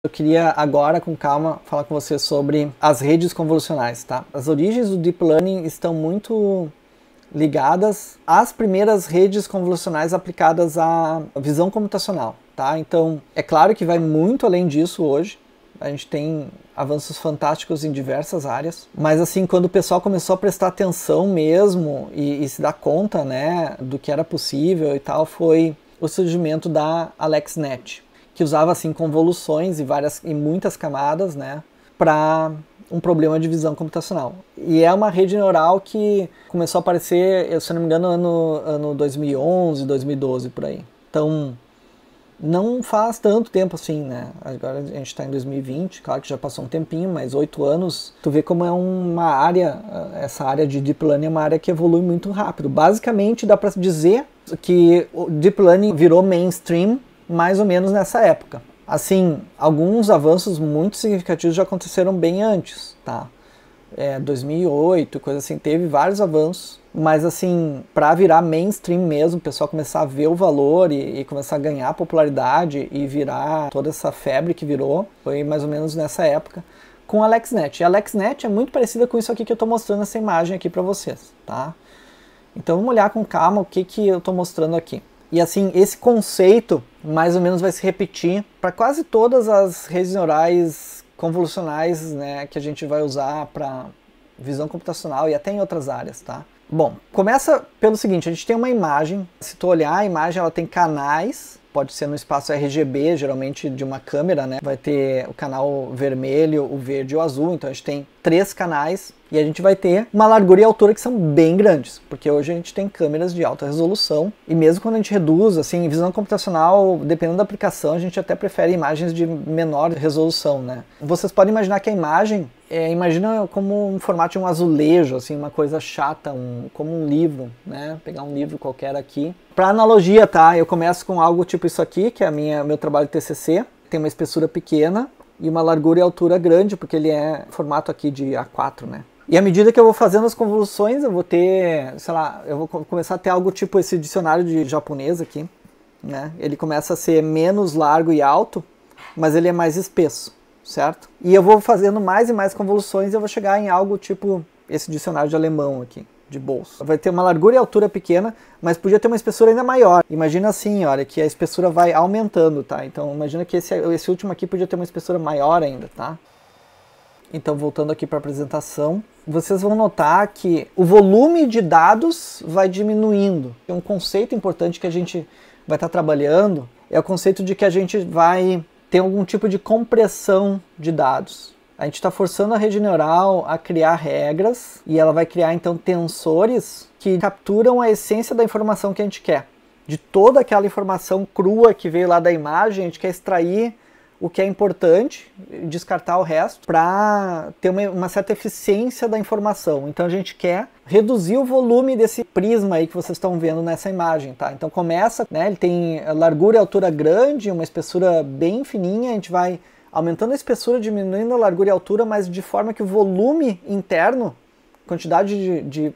Eu queria agora, com calma, falar com você sobre as redes convolucionais, tá? As origens do Deep Learning estão muito ligadas às primeiras redes convolucionais aplicadas à visão computacional, tá? Então, é claro que vai muito além disso hoje. A gente tem avanços fantásticos em diversas áreas, mas assim, quando o pessoal começou a prestar atenção mesmo e, e se dar conta, né, do que era possível e tal, foi o surgimento da AlexNet, que usava assim convoluções e várias e muitas camadas, né, para um problema de visão computacional. E é uma rede neural que começou a aparecer, se não me engano, ano ano 2011, 2012 por aí. Então, não faz tanto tempo assim, né? Agora a gente está em 2020, claro que já passou um tempinho, mas oito anos. Tu vê como é uma área, essa área de deep learning é uma área que evolui muito rápido. Basicamente, dá para dizer que o deep learning virou mainstream mais ou menos nessa época. Assim, alguns avanços muito significativos já aconteceram bem antes, tá? É, 2008, coisa assim, teve vários avanços, mas assim, para virar mainstream mesmo, o pessoal começar a ver o valor e, e, começar a ganhar popularidade e virar toda essa febre que virou, foi mais ou menos nessa época com a AlexNet. E a AlexNet é muito parecida com isso aqui que eu estou mostrando essa imagem aqui para vocês, tá? Então vamos olhar com calma o que, que eu estou mostrando aqui. E assim, esse conceito mais ou menos vai se repetir para quase todas as redes neurais convolucionais né, que a gente vai usar para visão computacional e até em outras áreas, tá? Bom, começa pelo seguinte, a gente tem uma imagem, se tu olhar a imagem, ela tem canais pode ser no espaço RGB, geralmente de uma câmera, né? Vai ter o canal vermelho, o verde e o azul, então a gente tem três canais e a gente vai ter uma largura e altura que são bem grandes, porque hoje a gente tem câmeras de alta resolução e mesmo quando a gente reduz, assim, em visão computacional, dependendo da aplicação, a gente até prefere imagens de menor resolução, né? Vocês podem imaginar que a imagem é, imagina como um formato de um azulejo, assim, uma coisa chata, um, como um livro, né? Pegar um livro qualquer aqui. Para analogia, tá? Eu começo com algo tipo isso aqui, que é a minha, meu trabalho de TCC. Tem uma espessura pequena e uma largura e altura grande, porque ele é formato aqui de A4, né? E à medida que eu vou fazendo as convoluções, eu vou ter, sei lá, eu vou começar a ter algo tipo esse dicionário de japonês aqui, né? Ele começa a ser menos largo e alto, mas ele é mais espesso certo? E eu vou fazendo mais e mais convoluções e eu vou chegar em algo tipo esse dicionário de alemão aqui, de bolso. Vai ter uma largura e altura pequena, mas podia ter uma espessura ainda maior. Imagina assim, olha, que a espessura vai aumentando, tá? Então imagina que esse, esse último aqui podia ter uma espessura maior ainda, tá? Então, voltando aqui para a apresentação, vocês vão notar que o volume de dados vai diminuindo. Um conceito importante que a gente vai estar tá trabalhando é o conceito de que a gente vai tem algum tipo de compressão de dados. A gente está forçando a rede neural a criar regras e ela vai criar então tensores que capturam a essência da informação que a gente quer. De toda aquela informação crua que veio lá da imagem, a gente quer extrair o que é importante, descartar o resto, para ter uma, uma, certa eficiência da informação. Então a gente quer reduzir o volume desse prisma aí que vocês estão vendo nessa imagem, tá? Então começa, né? Ele tem largura e altura grande, uma espessura bem fininha, a gente vai aumentando a espessura, diminuindo a largura e a altura, mas de forma que o volume interno, quantidade de, de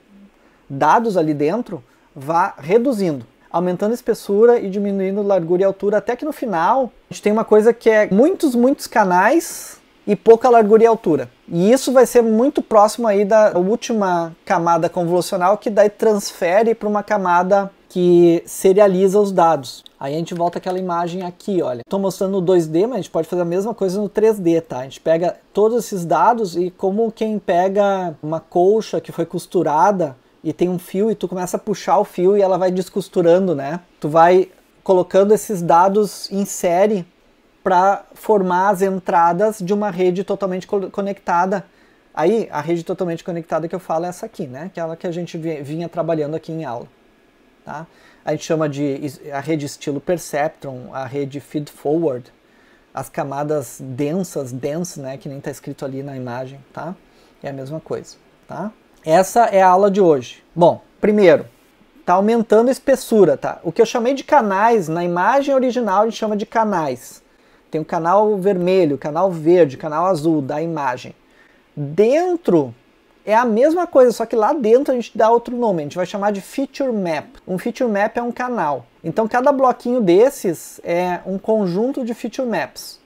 dados ali dentro, vá reduzindo aumentando a espessura e diminuindo largura e altura, até que no final a gente tem uma coisa que é muitos, muitos canais e pouca largura e altura. E isso vai ser muito próximo aí da última camada convolucional, que daí transfere para uma camada que serializa os dados. Aí a gente volta aquela imagem aqui, olha. Estou mostrando no 2D, mas a gente pode fazer a mesma coisa no 3D, tá? A gente pega todos esses dados e como quem pega uma colcha que foi costurada e tem um fio e tu começa a puxar o fio e ela vai descosturando, né? Tu vai colocando esses dados em série para formar as entradas de uma rede totalmente conectada. Aí, a rede totalmente conectada que eu falo é essa aqui, né? Aquela que a gente vinha trabalhando aqui em aula, tá? A gente chama de a rede estilo Perceptron, a rede Feed Forward, as camadas densas, dense, né? Que nem está escrito ali na imagem, tá? É a mesma coisa, tá? Essa é a aula de hoje. Bom, primeiro, tá aumentando a espessura, tá? O que eu chamei de canais, na imagem original a gente chama de canais. Tem o canal vermelho, canal verde, canal azul da imagem. Dentro é a mesma coisa, só que lá dentro a gente dá outro nome, a gente vai chamar de feature map. Um feature map é um canal. Então cada bloquinho desses é um conjunto de feature maps,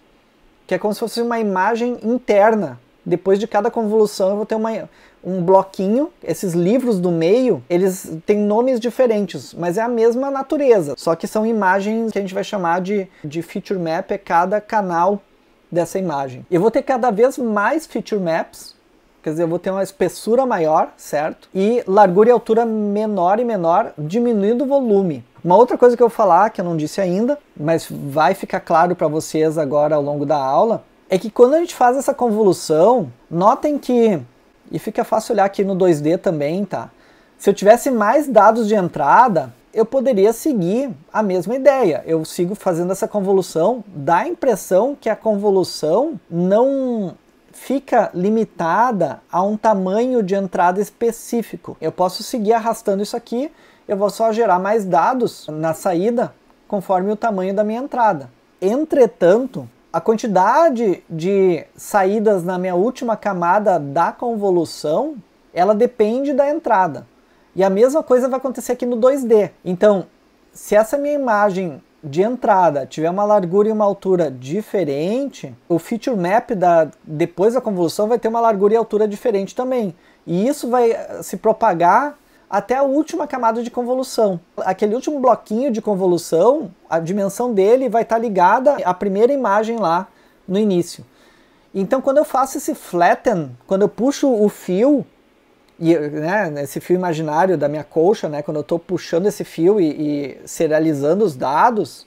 que é como se fosse uma imagem interna depois de cada convolução eu vou ter uma, um bloquinho. Esses livros do meio, eles têm nomes diferentes, mas é a mesma natureza. Só que são imagens que a gente vai chamar de, de feature map, é cada canal dessa imagem. Eu vou ter cada vez mais feature maps, quer dizer, eu vou ter uma espessura maior, certo? E largura e altura menor e menor, diminuindo o volume. Uma outra coisa que eu vou falar, que eu não disse ainda, mas vai ficar claro para vocês agora ao longo da aula, é que quando a gente faz essa convolução, notem que, e fica fácil olhar aqui no 2D também, tá? Se eu tivesse mais dados de entrada, eu poderia seguir a mesma ideia. Eu sigo fazendo essa convolução, dá a impressão que a convolução não fica limitada a um tamanho de entrada específico. Eu posso seguir arrastando isso aqui, eu vou só gerar mais dados na saída conforme o tamanho da minha entrada. Entretanto, a quantidade de saídas na minha última camada da convolução, ela depende da entrada. E a mesma coisa vai acontecer aqui no 2D. Então, se essa minha imagem de entrada tiver uma largura e uma altura diferente, o feature map da, depois da convolução vai ter uma largura e altura diferente também. E isso vai se propagar até a última camada de convolução. Aquele último bloquinho de convolução, a dimensão dele vai estar ligada à primeira imagem lá no início. Então, quando eu faço esse flatten, quando eu puxo o fio, e, né, esse fio imaginário da minha colcha, né, quando eu estou puxando esse fio e, e serializando os dados,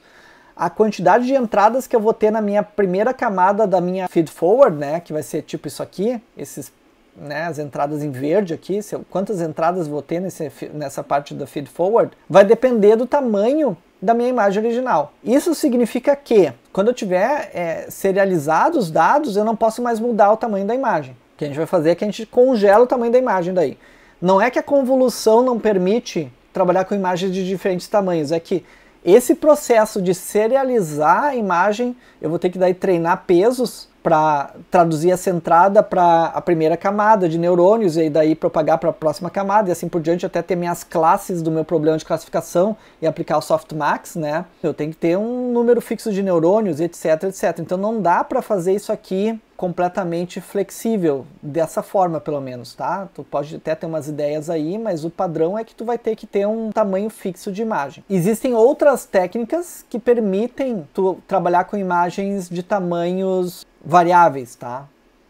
a quantidade de entradas que eu vou ter na minha primeira camada da minha feed forward, né, que vai ser tipo isso aqui, esses né, as entradas em verde aqui, eu, quantas entradas vou ter nesse, nessa parte do feed forward, vai depender do tamanho da minha imagem original. Isso significa que, quando eu tiver é, serializado os dados, eu não posso mais mudar o tamanho da imagem. O que a gente vai fazer é que a gente congela o tamanho da imagem daí. Não é que a convolução não permite trabalhar com imagens de diferentes tamanhos, é que esse processo de serializar a imagem, eu vou ter que daí treinar pesos para traduzir essa entrada para a primeira camada de neurônios e daí propagar para a próxima camada e assim por diante, até ter minhas classes do meu problema de classificação e aplicar o softmax, né? Eu tenho que ter um número fixo de neurônios, etc, etc. Então não dá para fazer isso aqui completamente flexível, dessa forma pelo menos, tá? Tu pode até ter umas ideias aí, mas o padrão é que tu vai ter que ter um tamanho fixo de imagem. Existem outras técnicas que permitem tu trabalhar com imagens de tamanhos variáveis, tá?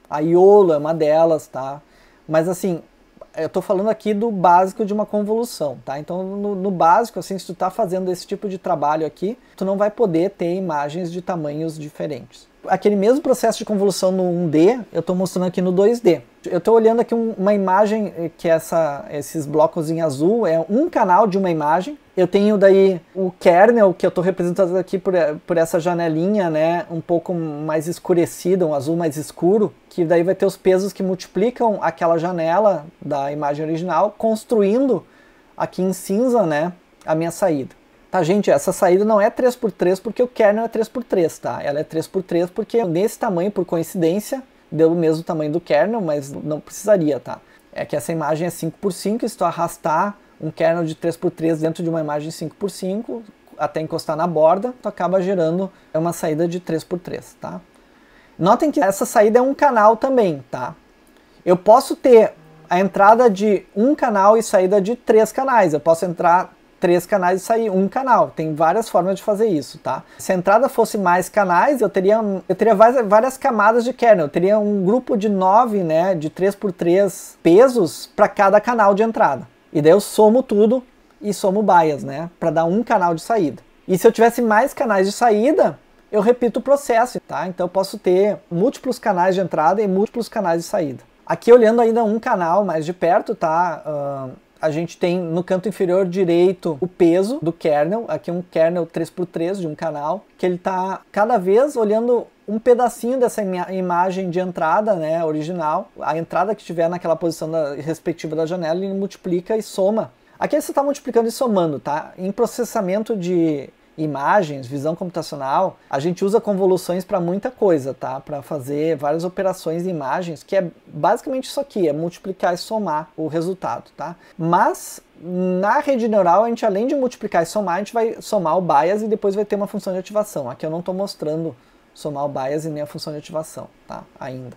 A iolo é uma delas, tá? Mas assim, eu estou falando aqui do básico de uma convolução, tá? Então, no, no básico, assim, se tu está fazendo esse tipo de trabalho aqui, tu não vai poder ter imagens de tamanhos diferentes aquele mesmo processo de convolução no 1D, eu estou mostrando aqui no 2D. Eu estou olhando aqui um, uma imagem eh, que é essa, esses blocos em azul é um canal de uma imagem. Eu tenho daí o kernel que eu estou representando aqui por, eh, por essa janelinha, né, um pouco mais escurecida, um azul mais escuro, que daí vai ter os pesos que multiplicam aquela janela da imagem original, construindo aqui em cinza, né, a minha saída. Tá, gente, essa saída não é 3x3 porque o kernel é 3x3, tá? Ela é 3x3 porque nesse tamanho, por coincidência, deu o mesmo tamanho do kernel, mas não precisaria, tá? É que essa imagem é 5x5, se tu arrastar um kernel de 3x3 dentro de uma imagem 5x5, até encostar na borda, tu acaba gerando uma saída de 3x3, tá? Notem que essa saída é um canal também, tá? Eu posso ter a entrada de um canal e saída de três canais. Eu posso entrar três canais e sair um canal. Tem várias formas de fazer isso, tá? Se a entrada fosse mais canais, eu teria, eu teria várias, várias camadas de kernel. Eu teria um grupo de nove, né, de três por três pesos para cada canal de entrada. E daí eu somo tudo e somo bias, né, para dar um canal de saída. E se eu tivesse mais canais de saída, eu repito o processo, tá? Então eu posso ter múltiplos canais de entrada e múltiplos canais de saída. Aqui olhando ainda um canal mais de perto, tá? Uh, a gente tem no canto inferior direito o peso do kernel, aqui é um kernel 3x3 de um canal, que ele está cada vez olhando um pedacinho dessa imagem de entrada, né, original, a entrada que tiver naquela posição da, respectiva da janela, ele multiplica e soma. Aqui você está multiplicando e somando, tá? Em processamento de imagens, visão computacional, a gente usa convoluções para muita coisa, tá? Para fazer várias operações em imagens, que é basicamente isso aqui, é multiplicar e somar o resultado, tá? Mas na rede neural, a gente além de multiplicar e somar, a gente vai somar o bias e depois vai ter uma função de ativação. Aqui eu não estou mostrando somar o bias e nem a função de ativação, tá? Ainda.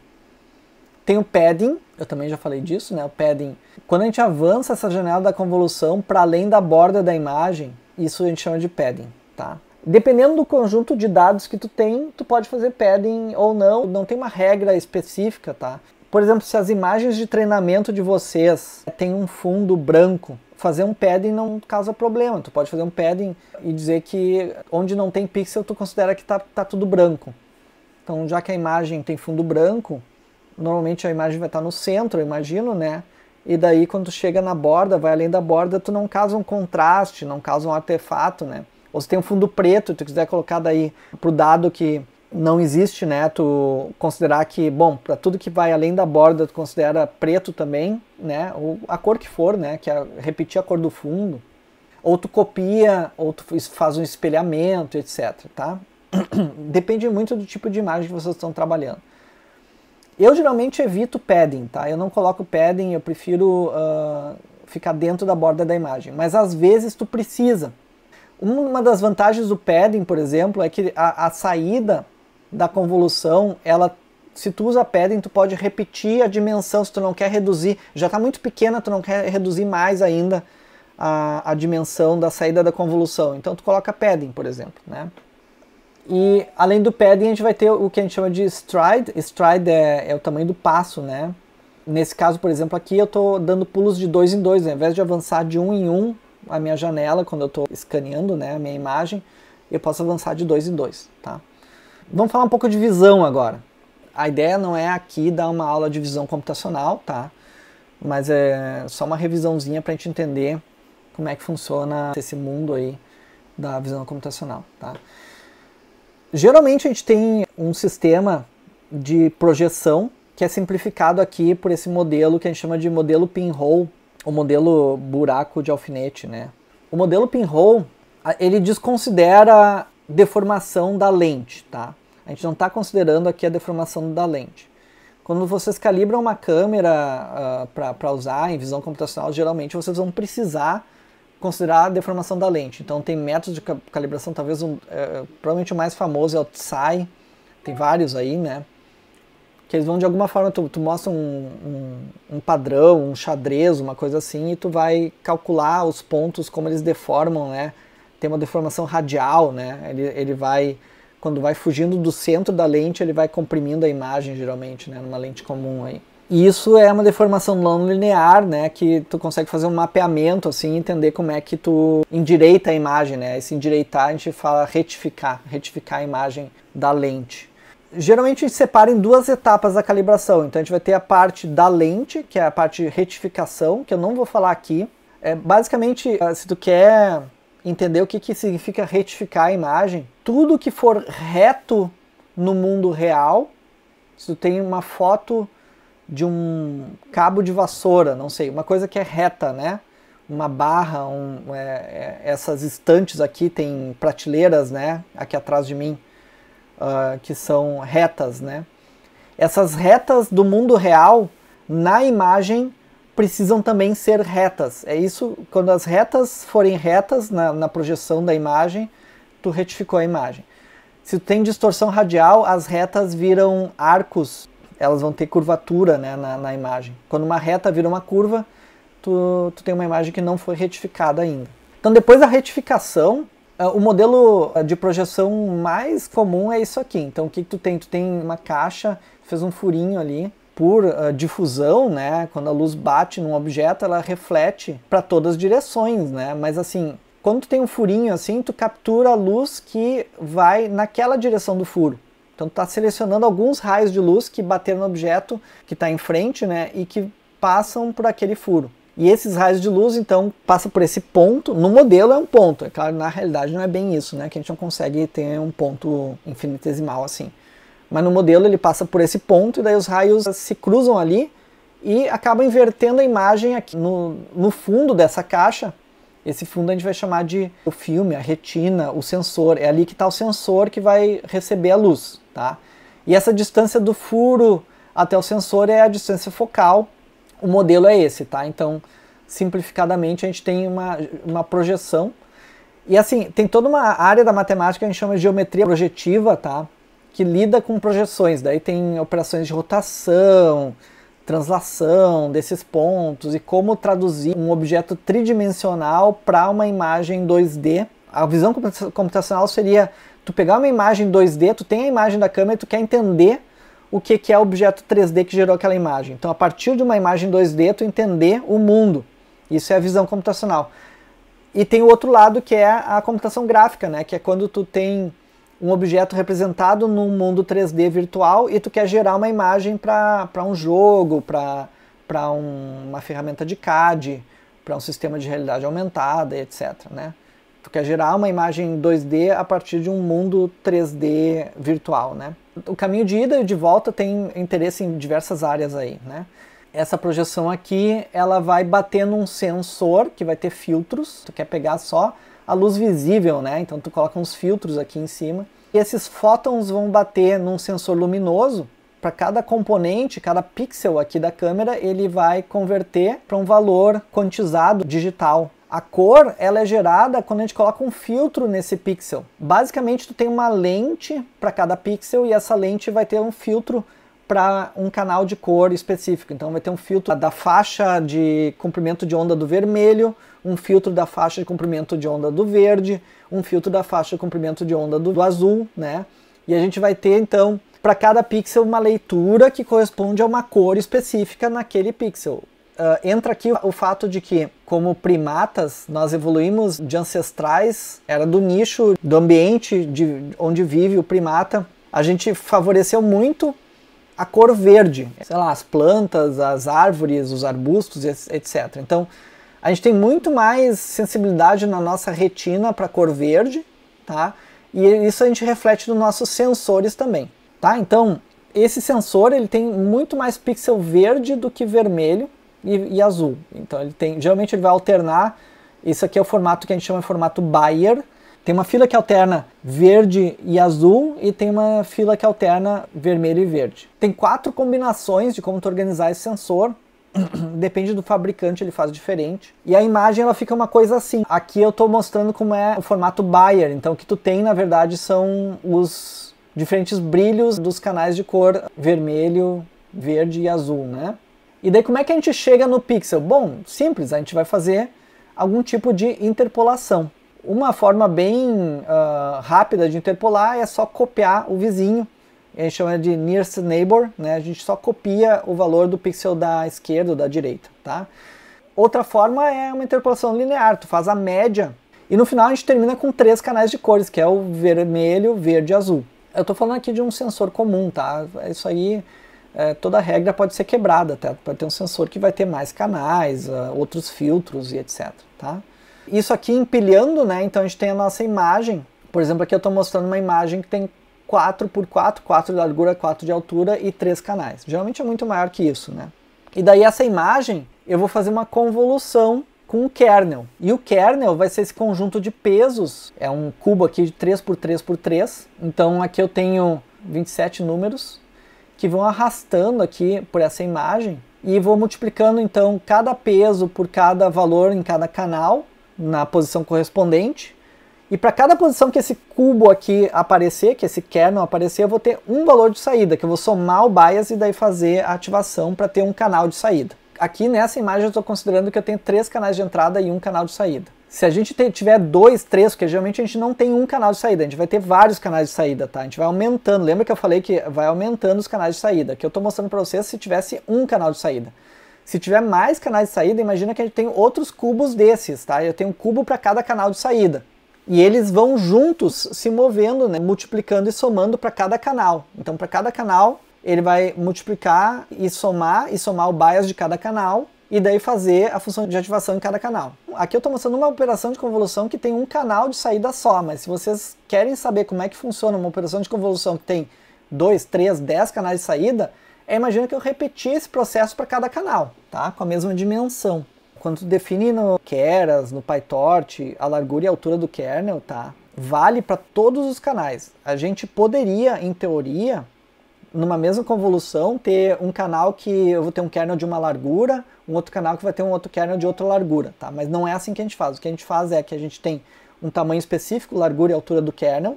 Tem o padding, eu também já falei disso, né? O padding, quando a gente avança essa janela da convolução para além da borda da imagem, isso a gente chama de padding tá? Dependendo do conjunto de dados que tu tem, tu pode fazer padding ou não, não tem uma regra específica, tá? Por exemplo, se as imagens de treinamento de vocês têm um fundo branco, fazer um padding não causa problema. Tu pode fazer um padding e dizer que onde não tem pixel, tu considera que tá, tá tudo branco. Então, já que a imagem tem fundo branco, normalmente a imagem vai estar tá no centro, eu imagino, né? E daí, quando tu chega na borda, vai além da borda, tu não causa um contraste, não causa um artefato, né? Ou se tem um fundo preto, tu quiser colocar daí para o dado que não existe, né? Tu considerar que, bom, para tudo que vai além da borda, tu considera preto também, né? Ou a cor que for, né? Que é repetir a cor do fundo. Ou tu copia, ou tu faz um espelhamento, etc, tá? Depende muito do tipo de imagem que vocês estão trabalhando. Eu geralmente evito padding, tá? Eu não coloco padding, eu prefiro uh, ficar dentro da borda da imagem. Mas às vezes tu precisa, uma das vantagens do padding, por exemplo, é que a, a saída da convolução, ela se tu usa padding, tu pode repetir a dimensão, se tu não quer reduzir, já está muito pequena, tu não quer reduzir mais ainda a, a dimensão da saída da convolução. Então tu coloca padding, por exemplo, né? E além do padding, a gente vai ter o que a gente chama de stride. Stride é, é o tamanho do passo, né? Nesse caso, por exemplo, aqui eu estou dando pulos de dois em dois, né? ao invés de avançar de um em um, a minha janela, quando eu estou escaneando né, a minha imagem, eu posso avançar de dois em dois. Tá? Vamos falar um pouco de visão agora. A ideia não é aqui dar uma aula de visão computacional, tá? mas é só uma revisãozinha para a gente entender como é que funciona esse mundo aí da visão computacional. Tá? Geralmente a gente tem um sistema de projeção que é simplificado aqui por esse modelo que a gente chama de modelo pinhole o modelo buraco de alfinete, né? O modelo pinhole, ele desconsidera deformação da lente, tá? A gente não está considerando aqui a deformação da lente. Quando vocês calibram uma câmera uh, ah, para usar em visão computacional, geralmente vocês vão precisar considerar a deformação da lente. Então tem métodos de calibração, talvez um, uh, provavelmente o mais famoso é o TSI, tem vários aí, né? que eles vão de alguma forma, tu, tu mostra um, um, um, padrão, um xadrez, uma coisa assim, e tu vai calcular os pontos, como eles deformam, né? Tem uma deformação radial, né? Ele, ele vai, quando vai fugindo do centro da lente, ele vai comprimindo a imagem, geralmente, né? Numa lente comum aí. E isso é uma deformação não linear, né? Que tu consegue fazer um mapeamento, assim, entender como é que tu endireita a imagem, né? Esse endireitar a gente fala retificar, retificar a imagem da lente geralmente separa em duas etapas a calibração. Então a gente vai ter a parte da lente, que é a parte de retificação, que eu não vou falar aqui. É, basicamente, ah, se tu quer entender o que, que significa retificar a imagem, tudo que for reto no mundo real, se tu tem uma foto de um cabo de vassoura, não sei, uma coisa que é reta, né? Uma barra, um, é, é, essas estantes aqui tem prateleiras, né? Aqui atrás de mim uh, que são retas, né? Essas retas do mundo real na imagem precisam também ser retas. É isso, quando as retas forem retas na, na projeção da imagem, tu retificou a imagem. Se tem distorção radial, as retas viram arcos, elas vão ter curvatura né, na, na imagem. Quando uma reta vira uma curva, tu, tu tem uma imagem que não foi retificada ainda. Então, depois da retificação, ah, o modelo ah, de projeção mais comum é isso aqui. Então, o que, que tu tem? Tu tem uma caixa, fez um furinho ali por uh, difusão, né? Quando a luz bate num objeto, ela reflete para todas as direções, né? Mas assim, quando tu tem um furinho assim, tu captura a luz que vai naquela direção do furo. Então, tu está selecionando alguns raios de luz que bateram no objeto que está em frente, né? E que passam por aquele furo. E esses raios de luz, então, passam por esse ponto. No modelo é um ponto. É claro, na realidade não é bem isso, né? Que a gente não consegue ter um ponto infinitesimal assim. Mas no modelo ele passa por esse ponto e daí os raios se cruzam ali e acabam invertendo a imagem aqui no, no fundo dessa caixa. Esse fundo a gente vai chamar de o filme, a retina, o sensor. É ali que está o sensor que vai receber a luz, tá? E essa distância do furo até o sensor é a distância focal o modelo é esse, tá? Então, simplificadamente, a gente tem uma, uma projeção. E assim, tem toda uma área da matemática que a gente chama de geometria projetiva, tá? Que lida com projeções. Daí tem operações de rotação, translação desses pontos e como traduzir um objeto tridimensional para uma imagem 2D. A visão computacional seria tu pegar uma imagem 2D, tu tem a imagem da câmera e tu quer entender o que, que é o objeto 3D que gerou aquela imagem. Então, a partir de uma imagem 2D, tu entender o mundo. Isso é a visão computacional. E tem o outro lado que é a computação gráfica, né? Que é quando tu tem um objeto representado num mundo 3D virtual e tu quer gerar uma imagem para um jogo, para um, uma ferramenta de CAD, para um sistema de realidade aumentada, etc. Né? Tu quer gerar uma imagem 2D a partir de um mundo 3D virtual, né? O caminho de ida e de volta tem interesse em diversas áreas aí, né? Essa projeção aqui, ela vai bater num sensor que vai ter filtros. Tu quer pegar só a luz visível, né? Então tu coloca uns filtros aqui em cima. E esses fótons vão bater num sensor luminoso. Para cada componente, cada pixel aqui da câmera, ele vai converter para um valor quantizado digital, a cor, ela é gerada quando a gente coloca um filtro nesse pixel. Basicamente, tu tem uma lente para cada pixel e essa lente vai ter um filtro para um canal de cor específico. Então vai ter um filtro da faixa de comprimento de onda do vermelho, um filtro da faixa de comprimento de onda do verde, um filtro da faixa de comprimento de onda do azul, né? E a gente vai ter então para cada pixel uma leitura que corresponde a uma cor específica naquele pixel. Uh, entra aqui o fato de que, como primatas, nós evoluímos de ancestrais, era do nicho, do ambiente de onde vive o primata. A gente favoreceu muito a cor verde, sei lá, as plantas, as árvores, os arbustos, etc. Então, a gente tem muito mais sensibilidade na nossa retina para cor verde, tá? E isso a gente reflete nos nossos sensores também, tá? Então, esse sensor ele tem muito mais pixel verde do que vermelho, e, e azul. Então ele tem, geralmente ele vai alternar. Isso aqui é o formato que a gente chama de formato Bayer. Tem uma fila que alterna verde e azul e tem uma fila que alterna vermelho e verde. Tem quatro combinações de como tu organizar esse sensor. Depende do fabricante, ele faz diferente. E a imagem ela fica uma coisa assim. Aqui eu estou mostrando como é o formato Bayer. Então o que tu tem na verdade são os diferentes brilhos dos canais de cor vermelho, verde e azul, né? E daí como é que a gente chega no pixel? Bom, simples, a gente vai fazer algum tipo de interpolação. Uma forma bem uh, rápida de interpolar é só copiar o vizinho. A gente chama de nearest neighbor, né? A gente só copia o valor do pixel da esquerda ou da direita, tá? Outra forma é uma interpolação linear, tu faz a média e no final a gente termina com três canais de cores, que é o vermelho, verde e azul. Eu estou falando aqui de um sensor comum, tá? Isso aí é, toda regra pode ser quebrada, tá? pode ter um sensor que vai ter mais canais, uh, outros filtros e etc. Tá? Isso aqui empilhando, né? então a gente tem a nossa imagem, por exemplo, aqui eu estou mostrando uma imagem que tem 4 por 4, 4 de largura, 4 de altura e 3 canais. Geralmente é muito maior que isso, né? E daí essa imagem, eu vou fazer uma convolução com o kernel. E o kernel vai ser esse conjunto de pesos, é um cubo aqui de 3 por 3 por 3. Então aqui eu tenho 27 números, que vão arrastando aqui por essa imagem e vou multiplicando então cada peso por cada valor em cada canal na posição correspondente. E para cada posição que esse cubo aqui aparecer, que esse kernel aparecer, eu vou ter um valor de saída, que eu vou somar o bias e daí fazer a ativação para ter um canal de saída. Aqui nessa imagem eu estou considerando que eu tenho três canais de entrada e um canal de saída. Se a gente tiver dois, três, porque geralmente a gente não tem um canal de saída, a gente vai ter vários canais de saída, tá? A gente vai aumentando. Lembra que eu falei que vai aumentando os canais de saída? Que eu estou mostrando para vocês se tivesse um canal de saída. Se tiver mais canais de saída, imagina que a gente tem outros cubos desses, tá? Eu tenho um cubo para cada canal de saída. E eles vão juntos se movendo, né? multiplicando e somando para cada canal. Então, para cada canal, ele vai multiplicar e somar e somar o bias de cada canal e daí fazer a função de ativação em cada canal. Aqui eu estou mostrando uma operação de convolução que tem um canal de saída só, mas se vocês querem saber como é que funciona uma operação de convolução que tem 2, 3, 10 canais de saída, é imagina que eu repetir esse processo para cada canal, tá? com a mesma dimensão. Quando tu define no Keras, no PyTorch, a largura e a altura do kernel, tá? vale para todos os canais. A gente poderia, em teoria, numa mesma convolução, ter um canal que eu vou ter um kernel de uma largura, um outro canal que vai ter um outro kernel de outra largura, tá? Mas não é assim que a gente faz. O que a gente faz é que a gente tem um tamanho específico, largura e altura do kernel,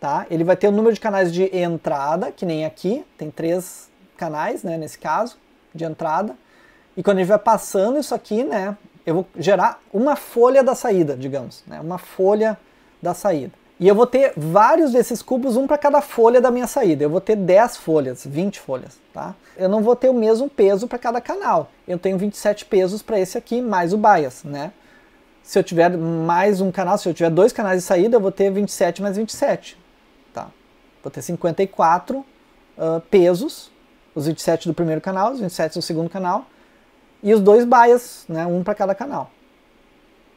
tá? Ele vai ter o um número de canais de entrada, que nem aqui, tem três canais, né, nesse caso, de entrada. E quando a gente vai passando isso aqui, né, eu vou gerar uma folha da saída, digamos, né, uma folha da saída. E eu vou ter vários desses cubos, um para cada folha da minha saída. Eu vou ter 10 folhas, 20 folhas, tá? Eu não vou ter o mesmo peso para cada canal. Eu tenho 27 pesos para esse aqui, mais o bias, né? Se eu tiver mais um canal, se eu tiver dois canais de saída, eu vou ter 27 mais 27, tá? Vou ter 54 uh, pesos, os 27 do primeiro canal, os 27 do segundo canal, e os dois bias, né? Um para cada canal.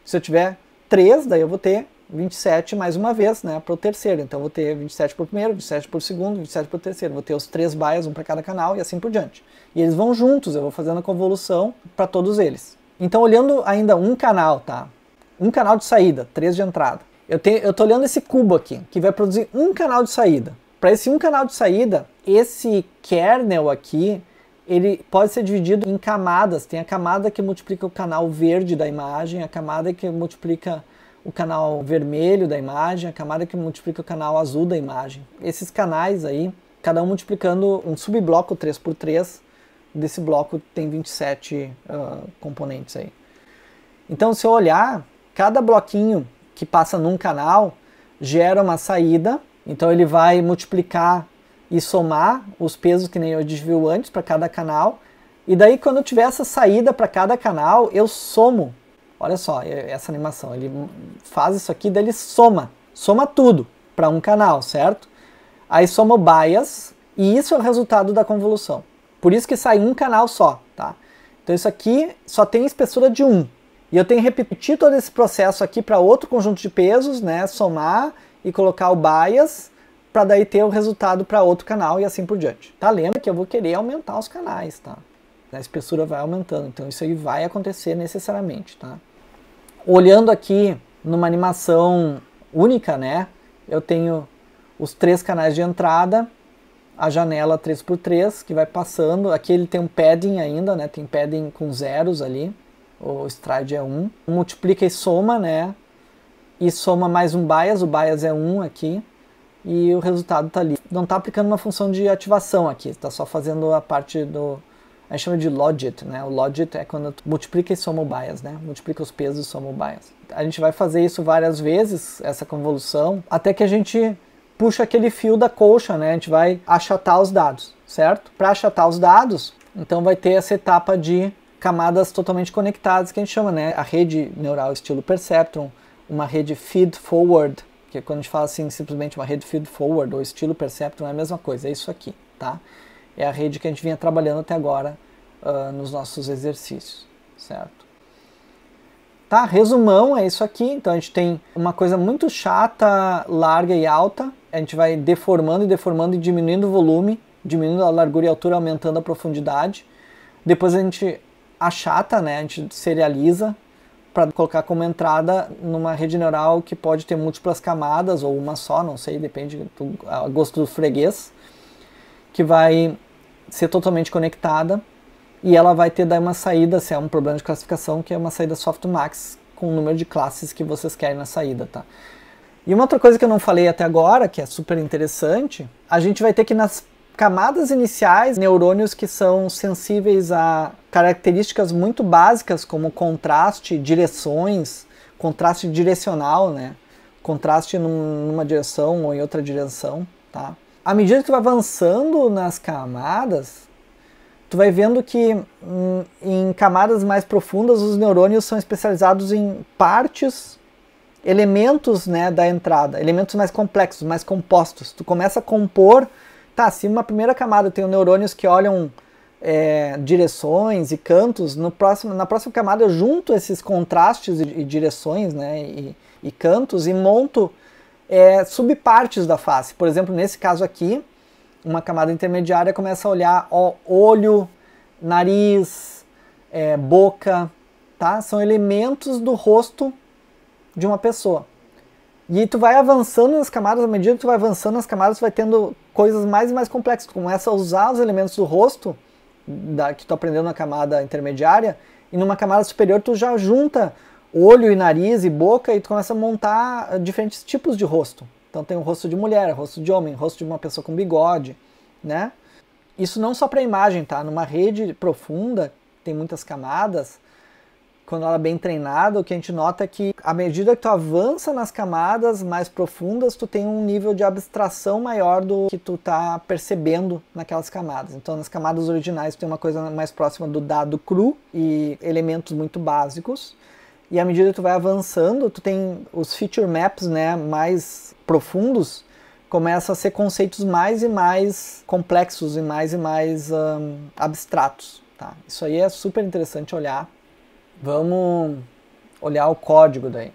Se eu tiver 3, daí eu vou ter 27 mais uma vez, né, para o terceiro. Então vou ter 27 para o primeiro, 27 para o segundo, 27 para o terceiro. Vou ter os três bias, um para cada canal e assim por diante. E eles vão juntos, eu vou fazendo a convolução para todos eles. Então olhando ainda um canal, tá? Um canal de saída, três de entrada. Eu, tenho, eu tô olhando esse cubo aqui, que vai produzir um canal de saída. Para esse um canal de saída, esse kernel aqui, ele pode ser dividido em camadas. Tem a camada que multiplica o canal verde da imagem, a camada que multiplica o canal vermelho da imagem, a camada que multiplica o canal azul da imagem. Esses canais aí, cada um multiplicando um subbloco 3 por 3 desse bloco tem 27 uh, componentes aí. Então, se eu olhar, cada bloquinho que passa num canal gera uma saída, então ele vai multiplicar e somar os pesos que nem eu desviou antes para cada canal. E daí, quando eu tiver essa saída para cada canal, eu somo Olha só essa animação, ele faz isso aqui, daí ele soma, soma tudo para um canal, certo? Aí soma o bias e isso é o resultado da convolução. Por isso que sai um canal só, tá? Então isso aqui só tem espessura de Um. E eu tenho que repetir todo esse processo aqui para outro conjunto de pesos, né? Somar e colocar o bias para daí ter o resultado para outro canal e assim por diante. Tá? Lembra que eu vou querer aumentar os canais, tá? A espessura vai aumentando, então isso aí vai acontecer necessariamente, tá? Olhando aqui numa animação única, né? Eu tenho os três canais de entrada, a janela 3x3 que vai passando. Aqui ele tem um padding ainda, né? Tem padding com zeros ali. O stride é 1. Multiplica e soma, né? E soma mais um bias, o bias é 1 aqui. E o resultado tá ali. Não tá aplicando uma função de ativação aqui, tá só fazendo a parte do a gente chama de logit, né? O logit é quando tu multiplica e soma o bias, né? Multiplica os pesos e soma o bias. A gente vai fazer isso várias vezes, essa convolução, até que a gente puxa aquele fio da colcha, né? A gente vai achatar os dados, certo? Para achatar os dados, então vai ter essa etapa de camadas totalmente conectadas que a gente chama, né? A rede neural estilo perceptron, uma rede feed forward, que é quando a gente fala assim simplesmente uma rede feed forward ou estilo perceptron é a mesma coisa, é isso aqui, tá? é a rede que a gente vinha trabalhando até agora uh, nos nossos exercícios, certo? Tá, resumão é isso aqui. Então a gente tem uma coisa muito chata, larga e alta. A gente vai deformando e deformando e diminuindo o volume, diminuindo a largura e a altura, aumentando a profundidade. Depois a gente achata, né? A gente serializa para colocar como entrada numa rede neural que pode ter múltiplas camadas ou uma só, não sei, depende do gosto do freguês, que vai ser totalmente conectada e ela vai ter daí uma saída, se é um problema de classificação, que é uma saída softmax com o número de classes que vocês querem na saída, tá? E uma outra coisa que eu não falei até agora, que é super interessante, a gente vai ter que nas camadas iniciais, neurônios que são sensíveis a características muito básicas como contraste, direções, contraste direcional, né? Contraste num, numa direção ou em outra direção, tá? à medida que tu vai avançando nas camadas, tu vai vendo que hum, em camadas mais profundas os neurônios são especializados em partes, elementos né, da entrada, elementos mais complexos, mais compostos. Tu começa a compor, tá, se uma primeira camada tem neurônios que olham é, direções e cantos, no próximo, na próxima camada eu junto esses contrastes e, e direções né, e, e cantos e monto é, subpartes da face. Por exemplo, nesse caso aqui, uma camada intermediária começa a olhar ó, olho, nariz, é, boca, tá? São elementos do rosto de uma pessoa. E tu vai avançando nas camadas, à medida que tu vai avançando nas camadas, tu vai tendo coisas mais e mais complexas. Tu começa a usar os elementos do rosto da, que tu aprendeu na camada intermediária, e numa camada superior tu já junta olho e nariz e boca e tu começa a montar diferentes tipos de rosto. Então tem o rosto de mulher, rosto de homem, rosto de uma pessoa com bigode, né? Isso não só para imagem, tá? Numa rede profunda, tem muitas camadas, quando ela é bem treinada, o que a gente nota é que à medida que tu avança nas camadas mais profundas, tu tem um nível de abstração maior do que tu tá percebendo naquelas camadas. Então, nas camadas originais, tu tem uma coisa mais próxima do dado cru e elementos muito básicos. E à medida que tu vai avançando, tu tem os feature maps, né, mais profundos, começa a ser conceitos mais e mais complexos e mais e mais um, abstratos, tá? Isso aí é super interessante olhar. Vamos olhar o código daí.